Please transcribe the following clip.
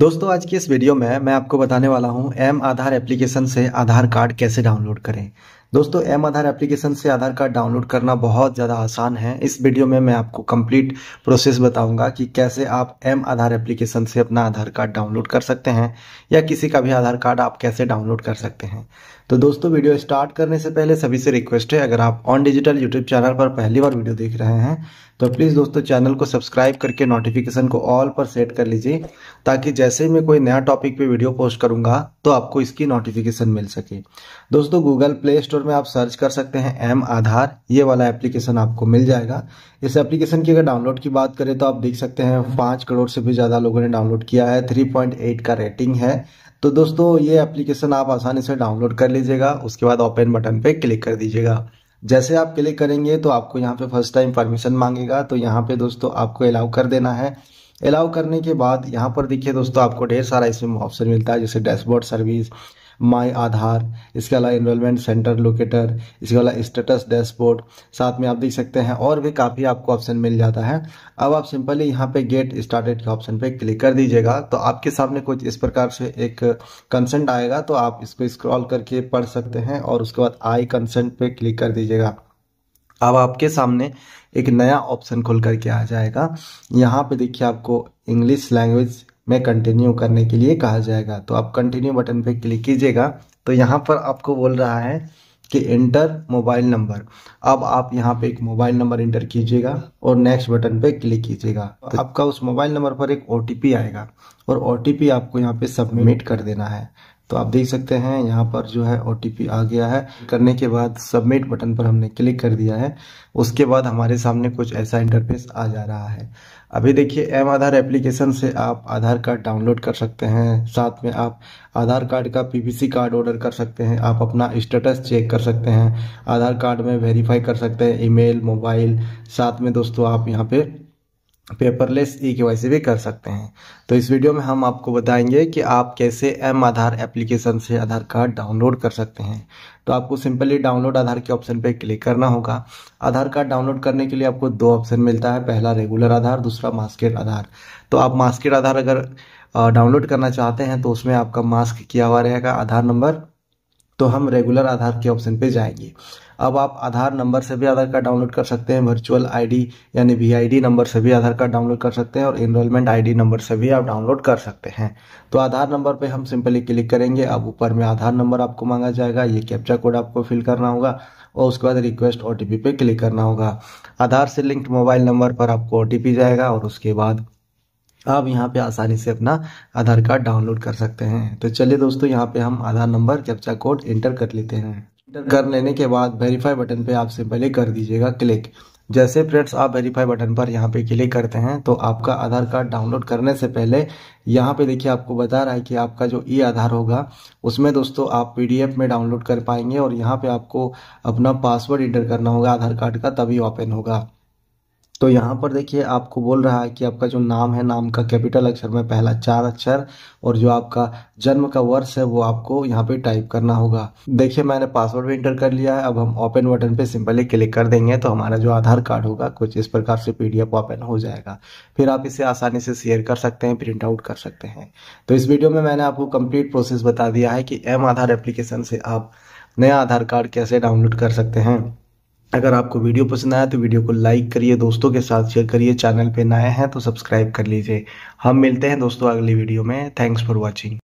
दोस्तों आज की इस वीडियो में मैं आपको बताने वाला हूं एम आधार एप्लीकेशन से आधार कार्ड कैसे डाउनलोड करें दोस्तों एम आधार एप्लीकेशन से आधार कार्ड डाउनलोड करना बहुत ज़्यादा आसान है इस वीडियो में मैं आपको कंप्लीट प्रोसेस बताऊंगा कि कैसे आप एम आधार एप्लीकेशन से अपना आधार कार्ड डाउनलोड कर सकते हैं या किसी का भी आधार कार्ड आप कैसे डाउनलोड कर सकते हैं तो दोस्तों वीडियो स्टार्ट करने से पहले सभी से रिक्वेस्ट है अगर आप ऑन डिजिटल यूट्यूब चैनल पर पहली बार वीडियो देख रहे हैं तो प्लीज़ दोस्तों चैनल को सब्सक्राइब करके नोटिफिकेशन को ऑल पर सेट कर लीजिए ताकि जैसे ही मैं कोई नया टॉपिक पर वीडियो पोस्ट करूँगा तो आपको इसकी नोटिफिकेशन मिल सके दोस्तों गूगल प्ले स्टोर में आप सर्च कर सकते हैं एम आधार ये वाला एप्लीकेशन आपको मिल जाएगा इस एप्लीकेशन की अगर डाउनलोड की बात करें तो आप देख सकते हैं पाँच करोड़ से भी ज़्यादा लोगों ने डाउनलोड किया है थ्री पॉइंट एट का रेटिंग है तो दोस्तों ये एप्लीकेशन आप आसानी से डाउनलोड कर लीजिएगा उसके बाद ओपन बटन पर क्लिक कर दीजिएगा जैसे आप क्लिक करेंगे तो आपको यहाँ पे फर्स्ट टाइम परमिशन मांगेगा तो यहाँ पे दोस्तों आपको अलाउ कर देना है अलाउ करने के बाद यहाँ पर देखिए दोस्तों आपको ढेर सारा इसमें ऑप्शन मिलता है जैसे डैशबोर्ड सर्विस माई आधार इसके अलावा इनरोलमेंट सेंटर लोकेटर इसके अलावा स्टेटस डैशबोर्ड साथ में आप देख सकते हैं और भी काफ़ी आपको ऑप्शन मिल जाता है अब आप सिंपली यहाँ पे गेट स्टार्टेड के ऑप्शन पे क्लिक कर दीजिएगा तो आपके सामने कुछ इस प्रकार से एक कंसेंट आएगा तो आप इसको स्क्रॉल करके पढ़ सकते हैं और उसके बाद आई कंसेंट पे क्लिक कर दीजिएगा अब आपके सामने एक नया ऑप्शन खोल करके आ जाएगा यहाँ पे देखिए आपको इंग्लिश लैंग्वेज में कंटिन्यू करने के लिए कहा जाएगा तो आप कंटिन्यू बटन पे क्लिक कीजिएगा तो यहाँ पर आपको बोल रहा है कि इंटर मोबाइल नंबर अब आप यहाँ पे एक मोबाइल नंबर इंटर कीजिएगा और नेक्स्ट बटन पे क्लिक कीजिएगा तो आपका उस मोबाइल नंबर पर एक ओ आएगा और ओ आपको यहाँ पे सबमिट कर देना है तो आप देख सकते हैं यहाँ पर जो है ओ आ गया है करने के बाद सबमिट बटन पर हमने क्लिक कर दिया है उसके बाद हमारे सामने कुछ ऐसा इंटरफेस आ जा रहा है अभी देखिए एम आधार एप्लीकेशन से आप आधार कार्ड डाउनलोड कर सकते हैं साथ में आप आधार कार्ड का पीवीसी कार्ड ऑर्डर कर सकते हैं आप अपना स्टेटस चेक कर सकते हैं आधार कार्ड में वेरीफाई कर सकते हैं ईमेल मोबाइल साथ में दोस्तों आप यहाँ पे पेपरलेस ई के वाई भी कर सकते हैं तो इस वीडियो में हम आपको बताएंगे कि आप कैसे एम आधार एप्लीकेशन से आधार कार्ड डाउनलोड कर सकते हैं तो आपको सिंपली डाउनलोड आधार के ऑप्शन पर क्लिक करना होगा आधार कार्ड डाउनलोड करने के लिए आपको दो ऑप्शन मिलता है पहला रेगुलर आधार दूसरा मास्केट आधार तो आप मास्केट आधार अगर डाउनलोड करना चाहते हैं तो उसमें आपका मास्क किया हुआ रहेगा आधार नंबर तो हम रेगुलर आधार के ऑप्शन पर जाएंगे अब आप आधार नंबर से भी आधार कार्ड डाउनलोड कर सकते हैं वर्चुअल आईडी यानी वीआईडी नंबर से भी आधार कार्ड डाउनलोड कर सकते हैं और इनरोलमेंट आईडी नंबर से भी आप डाउनलोड कर सकते हैं तो आधार नंबर पर हम सिंपली क्लिक करेंगे अब ऊपर में आधार नंबर आपको मांगा जाएगा ये कैप्चा कोड आपको फिल करना होगा और उसके बाद रिक्वेस्ट ओ पे क्लिक करना होगा आधार से लिंक्ड मोबाइल नंबर पर आपको ओ जाएगा और उसके बाद आप यहाँ पे आसानी से अपना आधार कार्ड डाउनलोड कर सकते हैं तो चलिए दोस्तों यहाँ पे हम Aadhaar number captcha code enter कर लेते हैं इंटर कर लेने के बाद वेरीफाई बटन पे आप सिंपली कर दीजिएगा क्लिक जैसे फ्रेंड्स आप वेरीफाई बटन पर यहाँ पे क्लिक करते हैं तो आपका आधार कार्ड डाउनलोड करने से पहले यहाँ पे देखिए आपको बता रहा है कि आपका जो ई आधार होगा उसमें दोस्तों आप पीडीएफ में डाउनलोड कर पाएंगे और यहाँ पे आपको अपना पासवर्ड इंटर करना होगा आधार कार्ड का तभी ओपन होगा तो यहाँ पर देखिए आपको बोल रहा है कि आपका जो नाम है नाम का कैपिटल अक्षर में पहला चार अक्षर और जो आपका जन्म का वर्ष है वो आपको यहाँ पे टाइप करना होगा देखिए मैंने पासवर्ड भी इंटर कर लिया है अब हम ओपन बटन पे सिंपली क्लिक कर देंगे तो हमारा जो आधार कार्ड होगा कुछ इस प्रकार से पीडीएफ ओपन हो जाएगा फिर आप इसे आसानी से शेयर कर सकते हैं प्रिंट आउट कर सकते हैं तो इस वीडियो में मैंने आपको कम्प्लीट प्रोसेस बता दिया है कि एम आधार एप्लीकेशन से आप नया आधार कार्ड कैसे डाउनलोड कर सकते हैं अगर आपको वीडियो पसंद आया तो वीडियो को लाइक करिए दोस्तों के साथ शेयर करिए चैनल पे नए हैं तो सब्सक्राइब कर लीजिए हम मिलते हैं दोस्तों अगली वीडियो में थैंक्स फॉर वॉचिंग